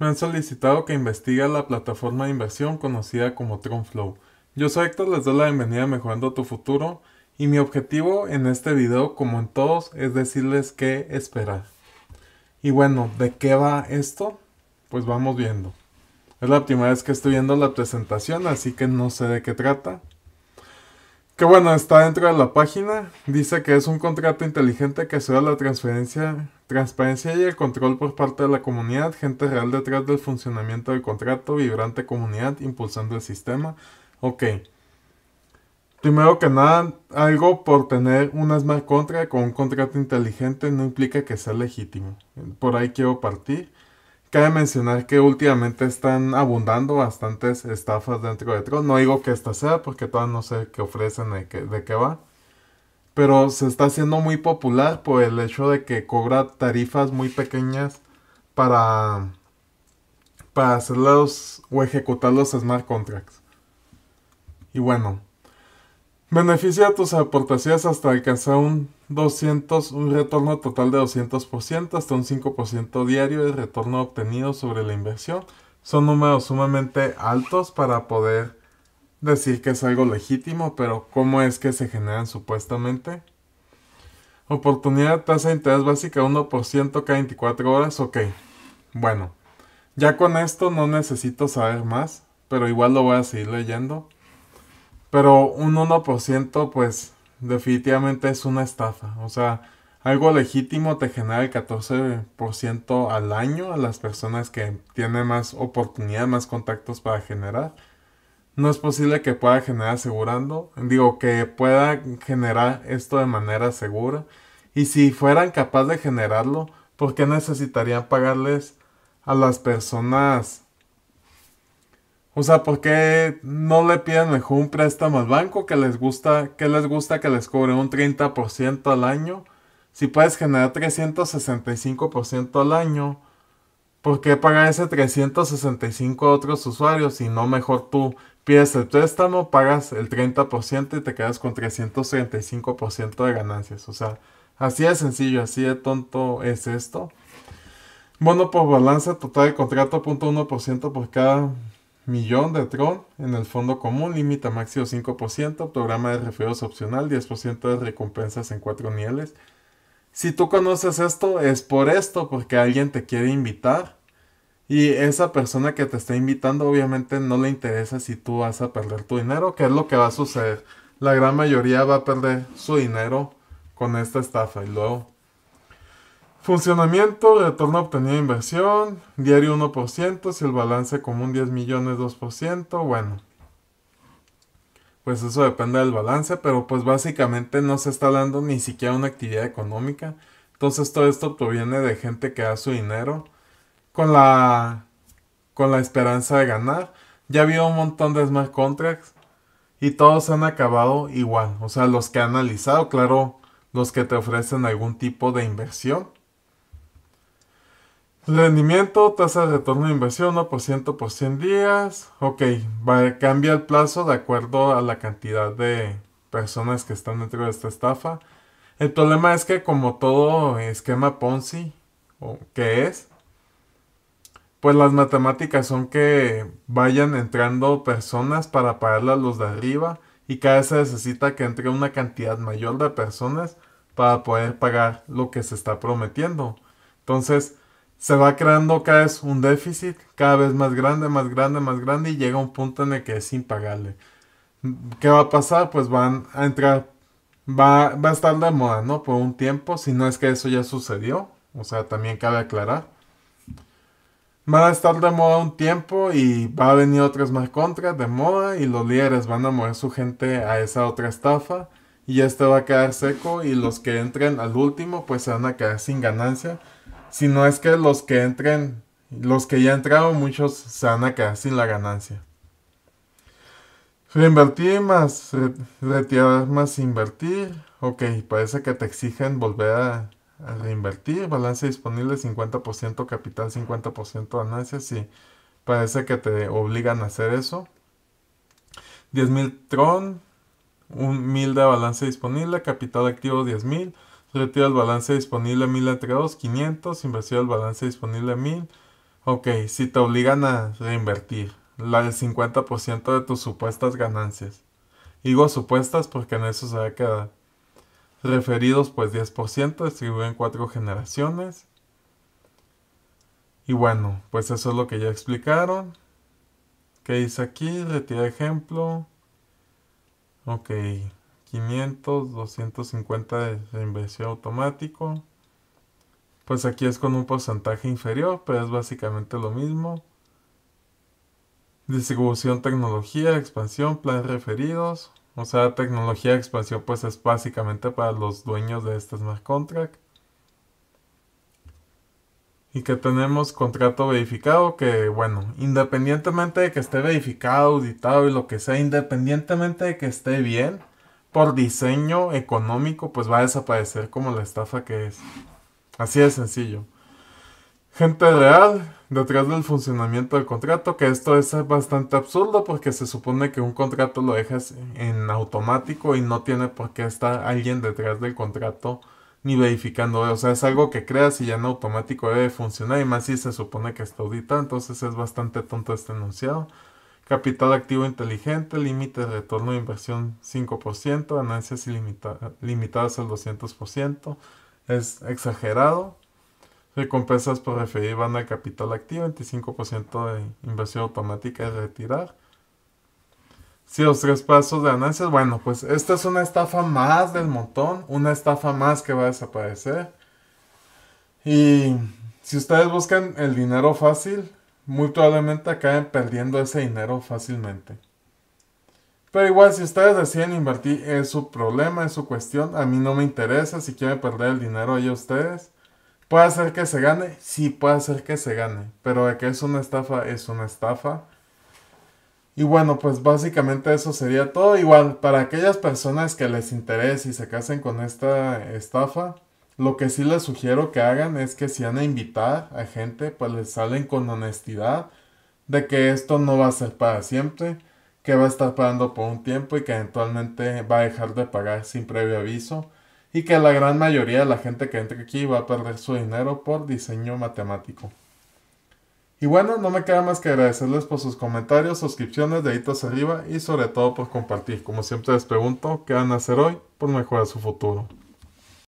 me han solicitado que investigue la plataforma de inversión conocida como TronFlow. Yo soy Héctor, les doy la bienvenida a Mejorando tu Futuro y mi objetivo en este video, como en todos, es decirles qué esperar. Y bueno, ¿de qué va esto? Pues vamos viendo. Es la primera vez que estoy viendo la presentación, así que no sé de qué trata, que bueno, está dentro de la página. Dice que es un contrato inteligente que se da la transferencia, transparencia y el control por parte de la comunidad, gente real detrás del funcionamiento del contrato, vibrante comunidad, impulsando el sistema. Ok. Primero que nada, algo por tener una smart contract con un contrato inteligente no implica que sea legítimo. Por ahí quiero partir. Cabe mencionar que últimamente están abundando bastantes estafas dentro de Tron. No digo que esta sea porque todavía no sé qué ofrecen, de qué, de qué va. Pero se está haciendo muy popular por el hecho de que cobra tarifas muy pequeñas para, para hacerlos o ejecutar los smart contracts. Y bueno, beneficia tus aportaciones hasta alcanzar un 200, un retorno total de 200% hasta un 5% diario de retorno obtenido sobre la inversión. Son números sumamente altos para poder decir que es algo legítimo, pero ¿cómo es que se generan supuestamente? Oportunidad de tasa de interés básica 1% cada 24 horas, ok. Bueno, ya con esto no necesito saber más, pero igual lo voy a seguir leyendo. Pero un 1% pues definitivamente es una estafa. O sea, algo legítimo te genera el 14% al año a las personas que tienen más oportunidad, más contactos para generar. No es posible que pueda generar asegurando, digo, que pueda generar esto de manera segura. Y si fueran capaces de generarlo, ¿por qué necesitarían pagarles a las personas o sea, ¿por qué no le piden mejor un préstamo al banco que les gusta que les, gusta que les cobre un 30% al año? Si puedes generar 365% al año, ¿por qué pagar ese 365 a otros usuarios si no mejor tú pides el préstamo, pagas el 30% y te quedas con 335% de ganancias? O sea, así de sencillo, así de tonto es esto. Bueno, por pues balance total de contrato 0.1% por cada Millón de Tron en el fondo común, límite máximo 5%, programa de refuerzos opcional, 10% de recompensas en 4 niveles. Si tú conoces esto, es por esto, porque alguien te quiere invitar. Y esa persona que te está invitando obviamente no le interesa si tú vas a perder tu dinero, que es lo que va a suceder. La gran mayoría va a perder su dinero con esta estafa y luego... Funcionamiento, retorno obtenido de inversión, diario 1%, si el balance común 10 millones 2%, bueno. Pues eso depende del balance, pero pues básicamente no se está dando ni siquiera una actividad económica. Entonces todo esto proviene de gente que da su dinero con la, con la esperanza de ganar. Ya ha habido un montón de smart contracts y todos han acabado igual. O sea, los que han analizado, claro, los que te ofrecen algún tipo de inversión Rendimiento, tasa de retorno de inversión 1% por 100 días. Ok, cambia el plazo de acuerdo a la cantidad de personas que están dentro de esta estafa. El problema es que como todo esquema Ponzi, o que es, pues las matemáticas son que vayan entrando personas para pagar a los de arriba y cada vez se necesita que entre una cantidad mayor de personas para poder pagar lo que se está prometiendo. Entonces, se va creando cada vez un déficit, cada vez más grande, más grande, más grande y llega un punto en el que es impagable. ¿Qué va a pasar? Pues van a entrar, va, va a estar de moda, ¿no? Por un tiempo, si no es que eso ya sucedió, o sea, también cabe aclarar. Van a estar de moda un tiempo y va a venir otras más contras de moda y los líderes van a mover su gente a esa otra estafa y este va a quedar seco y los que entren al último pues se van a quedar sin ganancia si no es que los que entren, los que ya entraron, muchos se van a quedar sin la ganancia. Reinvertir más, retirar más invertir. Ok, parece que te exigen volver a, reinvertir. Balance disponible 50% capital, 50% ganancia. Sí, parece que te obligan a hacer eso. 10.000 Tron, 1.000 de balance disponible, capital activo 10.000. Retira el balance disponible a 1000 entregados. 500. Inversión el balance disponible a 1000. Ok, si te obligan a reinvertir la del 50% de tus supuestas ganancias. Digo supuestas porque en eso se va a quedar. Referidos pues 10%, distribuido en cuatro generaciones. Y bueno, pues eso es lo que ya explicaron. ¿Qué hice aquí? Retira ejemplo. Ok. 500, 250 de inversión automático. Pues aquí es con un porcentaje inferior, pero es básicamente lo mismo. Distribución, tecnología, expansión, planes referidos. O sea, tecnología, expansión, pues es básicamente para los dueños de este smart contract. Y que tenemos contrato verificado, que bueno, independientemente de que esté verificado, auditado y lo que sea, independientemente de que esté bien, por diseño económico, pues va a desaparecer como la estafa que es. Así de sencillo. Gente real detrás del funcionamiento del contrato, que esto es bastante absurdo porque se supone que un contrato lo dejas en automático y no tiene por qué estar alguien detrás del contrato ni verificando. O sea, es algo que creas y ya en automático debe funcionar y más si se supone que está auditado, entonces es bastante tonto este enunciado. Capital activo inteligente, límite de retorno de inversión 5%, ganancias limitadas al 200%, es exagerado. Recompensas por referir banda de capital activo, 25% de inversión automática de retirar. Si los tres pasos de ganancias, bueno, pues esta es una estafa más del montón, una estafa más que va a desaparecer. Y si ustedes buscan el dinero fácil, muy probablemente acaben perdiendo ese dinero fácilmente. Pero igual, si ustedes deciden invertir, es su problema, es su cuestión. A mí no me interesa si quieren perder el dinero ahí ustedes. Puede ser que se gane, sí, puede ser que se gane. Pero de que es una estafa, es una estafa. Y bueno, pues básicamente eso sería todo. Igual, para aquellas personas que les interese y se casen con esta estafa, lo que sí les sugiero que hagan es que si van a invitar a gente, pues les salen con honestidad de que esto no va a ser para siempre, que va a estar pagando por un tiempo y que eventualmente va a dejar de pagar sin previo aviso y que la gran mayoría de la gente que entre aquí va a perder su dinero por diseño matemático. Y bueno, no me queda más que agradecerles por sus comentarios, suscripciones, deditos arriba y sobre todo por compartir. Como siempre les pregunto, ¿qué van a hacer hoy por mejorar su futuro?